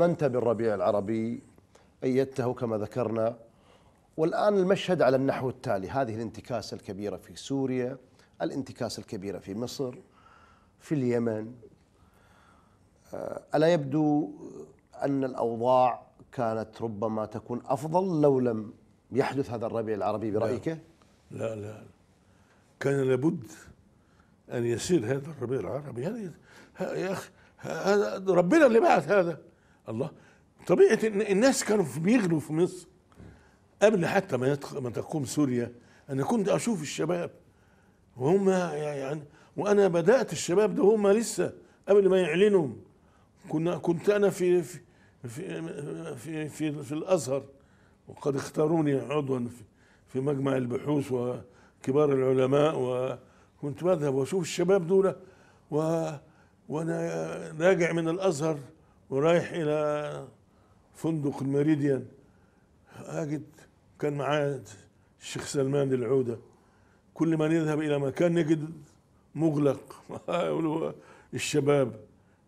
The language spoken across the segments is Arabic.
أمنت بالربيع العربي أيدته كما ذكرنا والآن المشهد على النحو التالي هذه الانتكاسة الكبيرة في سوريا الانتكاسة الكبيرة في مصر في اليمن أه، ألا يبدو أن الأوضاع كانت ربما تكون أفضل لو لم يحدث هذا الربيع العربي برأيك؟ لا لا, لا. كان لابد أن يسير هذا الربيع العربي يعني، هذا يا أخي هذا ربنا اللي بعث هذا الله طبيعه الناس كانوا بيغلوا في مصر قبل حتى ما ما تقوم سوريا انا كنت اشوف الشباب وهم يعني وانا بدات الشباب ده هم لسه قبل ما يعلنوا كنا كنت انا في في في في, في, في الازهر وقد اختاروني عضوا في, في مجمع البحوث وكبار العلماء وكنت بذهب واشوف الشباب دول وانا راجع من الازهر ورايح الى فندق الميريديان اجد كان معاه الشيخ سلمان العودة كل ما نذهب الى مكان نجد مغلق الشباب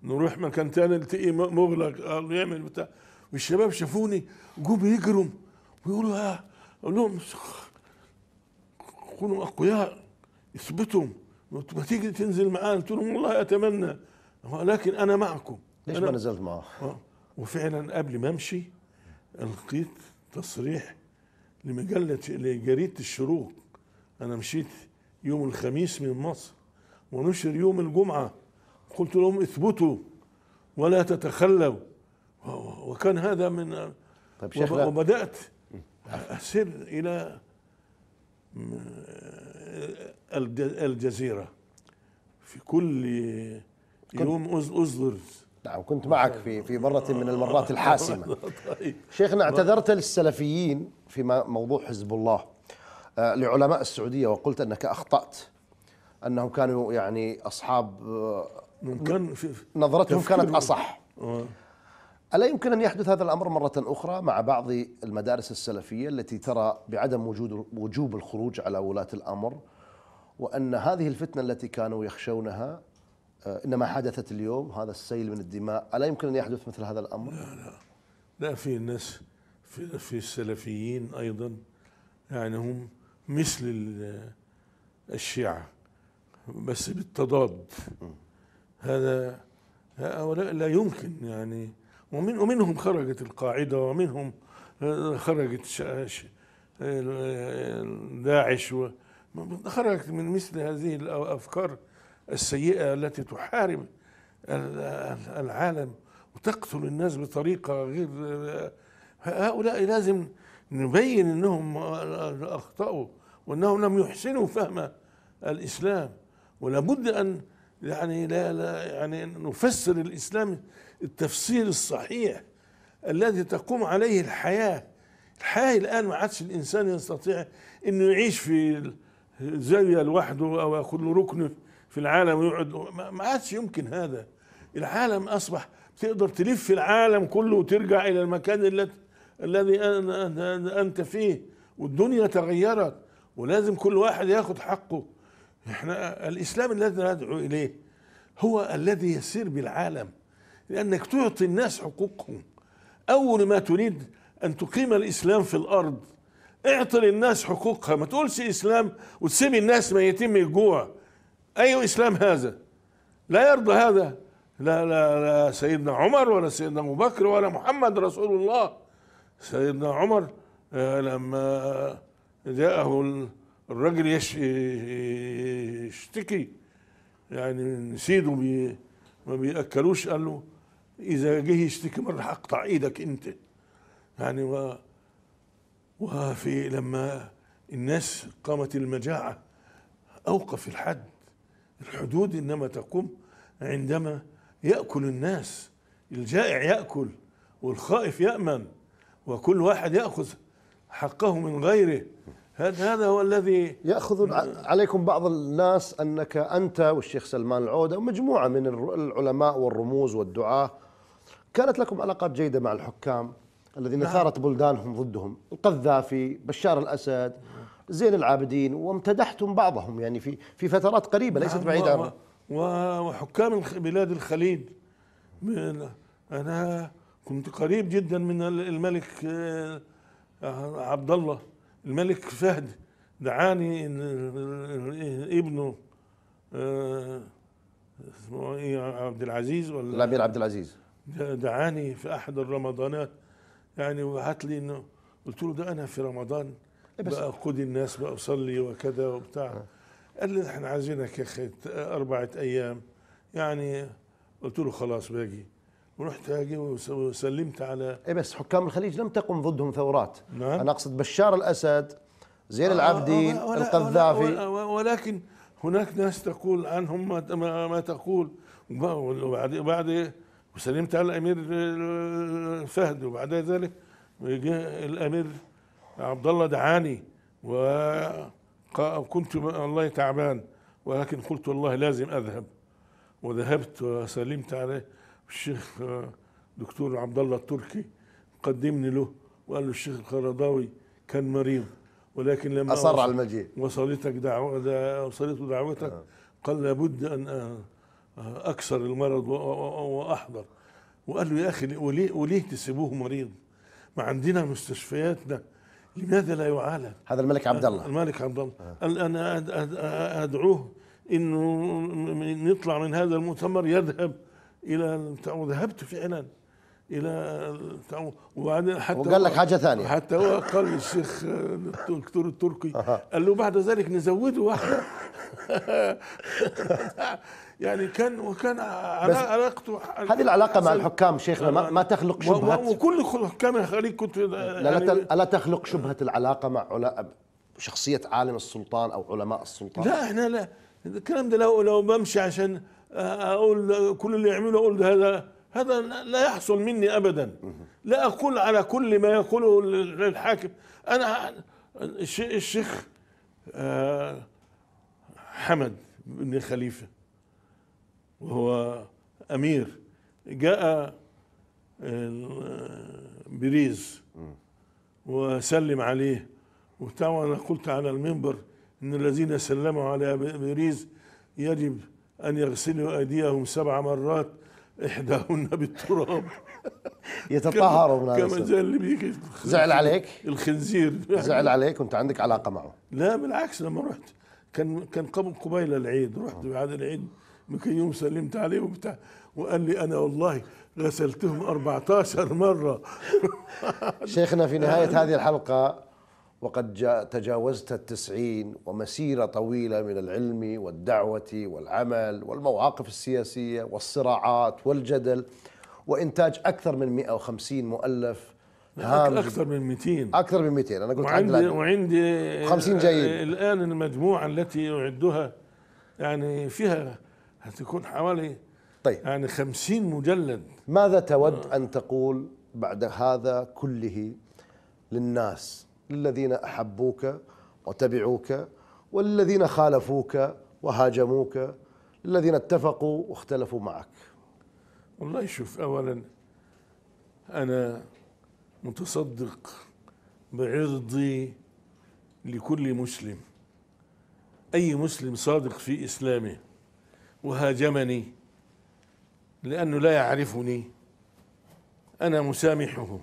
نروح مكان تاني نلتقي مغلق قالوا يعمل بتاع والشباب شافوني جو بيجروا ويقولوا ها آه. اقول لهم كونوا اقوياء اثبتوا ما تيجي تنزل معانا قلت لهم والله اتمنى لكن انا معكم ليش ما نزلت معه؟ آه. وفعلا قبل ما امشي القيت تصريح لمجلة لجريدة الشروق أنا مشيت يوم الخميس من مصر ونشر يوم الجمعة قلت لهم اثبتوا ولا تتخلوا وكان هذا من آه، طيب وبدأت أسير إلى آه، الجزيرة في كل يوم اصدر نعم كنت معك في في مرة من المرات الحاسمة طيب. شيخنا اعتذرت للسلفيين في موضوع حزب الله آه، لعلماء السعودية وقلت أنك أخطأت أنهم كانوا يعني أصحاب آه، ممكن نظرتهم كانت أصح آه. ألا يمكن أن يحدث هذا الأمر مرة أخرى مع بعض المدارس السلفية التي ترى بعدم وجود وجوب الخروج على ولاة الأمر وأن هذه الفتنة التي كانوا يخشونها آه، ان ما حدثت اليوم هذا السيل من الدماء الا يمكن ان يحدث مثل هذا الامر؟ لا لا لا في ناس في, في السلفيين ايضا يعني هم مثل الشيعه بس بالتضاد هذا هؤلاء لا يمكن يعني ومن ومنهم خرجت القاعده ومنهم آه، خرجت داعش خرجت من مثل هذه الافكار السيئة التي تحارب العالم وتقتل الناس بطريقة غير هؤلاء لازم نبين انهم اخطأوا وانهم لم يحسنوا فهم الاسلام ولابد ان يعني لا, لا يعني نفسر الاسلام التفسير الصحيح الذي تقوم عليه الحياه الحياه الان ما عادش الانسان يستطيع انه يعيش في زاويه لوحده او ياخذ ركن في العالم ويقعد ما عادش يمكن هذا العالم اصبح تقدر تلف في العالم كله وترجع الى المكان الذي انت فيه والدنيا تغيرت ولازم كل واحد ياخد حقه احنا الاسلام الذي ندعو اليه هو الذي يسير بالعالم لانك تعطي الناس حقوقهم اول ما تريد ان تقيم الاسلام في الارض اعطي للناس حقوقها ما تقولش اسلام وتسيب الناس ميتين من الجوع أي إسلام هذا لا يرضى هذا لا لا لا سيدنا عمر ولا سيدنا أبو بكر ولا محمد رسول الله سيدنا عمر آه، لما جاءه الرجل يشتكي يعني سيده بي ما بيأكلوش قال له إذا جه يشتكي مرة هقطع إيدك أنت يعني و وفي لما الناس قامت المجاعة أوقف الحد الحدود إنما تقوم عندما يأكل الناس الجائع يأكل والخائف يأمن وكل واحد يأخذ حقه من غيره هذا هذا هو الذي ياخذ عليكم بعض الناس انك انت والشيخ سلمان العوده ومجموعه من العلماء والرموز والدعاه كانت لكم علاقات جيده مع الحكام الذين نعم. ثارت بلدانهم ضدهم القذافي بشار الاسد زين العابدين وامتدحتم بعضهم يعني في في فترات قريبه ليست نعم، بعيده عنه وحكام بلاد الخليج من انا كنت قريب جدا من الملك آه، عبد الله الملك فهد دعاني ان ابنه آه، اسمه ايه عبد العزيز ولا الامير عبد العزيز دعاني في احد الرمضانات يعني وبعت لي انه قلت له ده انا في رمضان بقى الناس بقى اصلي وكذا وبتاع آه. قال لي احنا عايزينك يا اخي اربعه ايام يعني قلت له خلاص باجي ورحت اجي وسلمت على ايه بس حكام الخليج لم تقم ضدهم ثورات نعم. انا اقصد بشار الاسد زين آه العابدين آه القذافي ولكن هناك ناس تقول عنهم ما, ما تقول وبعد بعد وسلمت على الامير آه، فهد وبعد ذلك جاء الامير عبد الله دعاني وكنت والله تعبان ولكن قلت والله لازم اذهب وذهبت وسلمت عليه الشيخ دكتور عبد الله التركي قدمني له وقال له الشيخ القرضاوي كان مريض ولكن لما اصر على المجيء وصلتك دعوة وصلته دعوتك آه. قال لابد ان اكسر المرض واحضر وقال له يا اخي وليه وليه تسيبوه مريض؟ ما عندنا مستشفياتنا لماذا لا يعالج؟ هذا الملك عبد الله الملك عبد الله آه. انا ادعوه انه نطلع من هذا المؤتمر يذهب الى وذهبت فعلا الى وبعدين حتى وقال لك حاجه ثانيه حتى هو قال للشيخ الدكتور التركي قال له بعد ذلك نزوده واحده يعني كان وكان علاقته هذه العلاقه مع الحكام شيخنا ما, ما تخلق شبهه وكل حكام الخليج كنت لا, يعني لا, لا تخلق شبهه العلاقه مع شخصيه عالم السلطان او علماء السلطان لا احنا لا الكلام ده لو لو بمشي عشان اقول كل اللي يعمله اقول هذا هذا لا يحصل مني ابدا لا اقول على كل ما يقوله الحاكم انا الشيخ آه، حمد بن خليفه وهو امير جاء آه، بريز وسلم عليه وطبعا انا قلت على المنبر ان الذين سلموا على بريز يجب ان يغسلوا ايديهم سبع مرات إحداهن بالتراب يتطهروا من هذا كما زي اللي بيجي زعل عليك؟ الخنزير زعل عليك وأنت عندك علاقة معه؟ لا بالعكس لما رحت كان كان قبل قبيل العيد رحت بعد العيد من يوم سلمت عليه وبتاع وقال لي انا والله غسلتهم 14 مره شيخنا في نهايه هذه الحلقه وقد جاء تجاوزت التسعين ومسيرة طويلة من العلم والدعوة والعمل والمواقف السياسية والصراعات والجدل وإنتاج أكثر من 150 مؤلف هام أكثر من 200 أكثر من 200 أنا قلت وعندي, وعندي 50 آه، جيد الآن المجموعة التي يعدها يعني فيها هتكون حوالي طيب يعني 50 مجلد ماذا تود أن تقول بعد هذا كله للناس للذين احبوك وتبعوك وللذين خالفوك وهاجموك للذين اتفقوا واختلفوا معك والله شوف اولا انا متصدق بعرضي لكل مسلم اي مسلم صادق في اسلامه وهاجمني لانه لا يعرفني انا مسامحه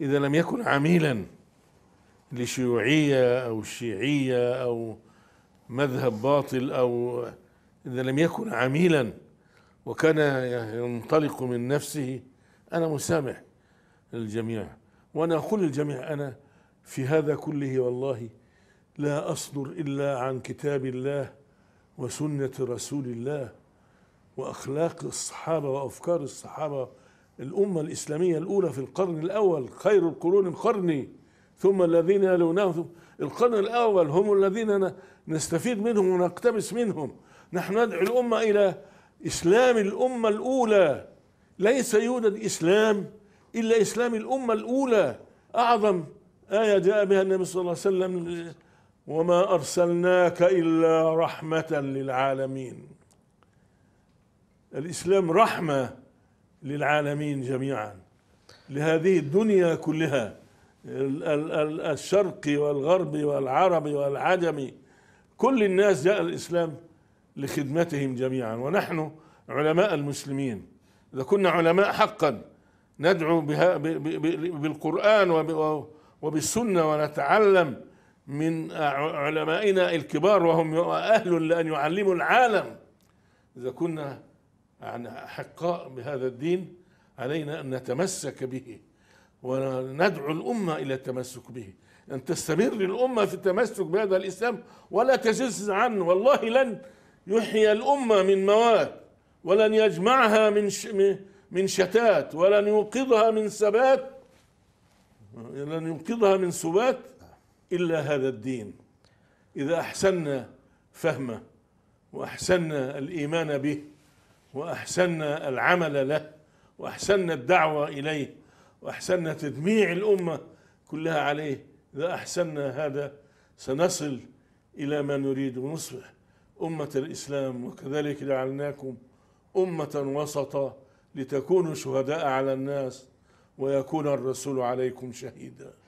اذا لم يكن عميلا لشيوعية أو شيعية أو مذهب باطل أو إذا لم يكن عميلا وكان ينطلق من نفسه أنا مسامح للجميع وأنا أقول للجميع أنا في هذا كله والله لا أصدر إلا عن كتاب الله وسنة رسول الله وأخلاق الصحابة وأفكار الصحابة الأمة الإسلامية الأولى في القرن الأول خير القرون القرني ثم الذين يلونهم القرن الأول هم الذين نستفيد منهم ونقتبس منهم نحن ندعو الأمة إلى إسلام الأمة الأولى ليس يوجد إسلام إلا إسلام الأمة الأولى أعظم آية جاء بها النبي صلى الله عليه وسلم وما أرسلناك إلا رحمة للعالمين الإسلام رحمة للعالمين جميعا لهذه الدنيا كلها الشرقي والغربي والعربي والعجمي كل الناس جاء الإسلام لخدمتهم جميعا ونحن علماء المسلمين إذا كنا علماء حقا ندعو بها بالقرآن وبالسنة ونتعلم من علمائنا الكبار وهم أهل لأن يعلموا العالم إذا كنا أحقاء بهذا الدين علينا أن نتمسك به وندعو الأمة إلى التمسك به أن تستمر الأمة في التمسك بهذا الإسلام ولا تجز عنه والله لن يحيي الأمة من موات ولن يجمعها من من شتات ولن يوقظها من ثبات لن يوقظها من سبات إلا هذا الدين إذا أحسنا فهمه وأحسنا الإيمان به وأحسنا العمل له وأحسنا الدعوة إليه وأحسننا تجميع الأمة كلها عليه إذا أحسننا هذا سنصل إلى ما نريد ونصبح أمة الإسلام وكذلك جعلناكم أمة وسطة لتكونوا شهداء على الناس ويكون الرسول عليكم شهيدا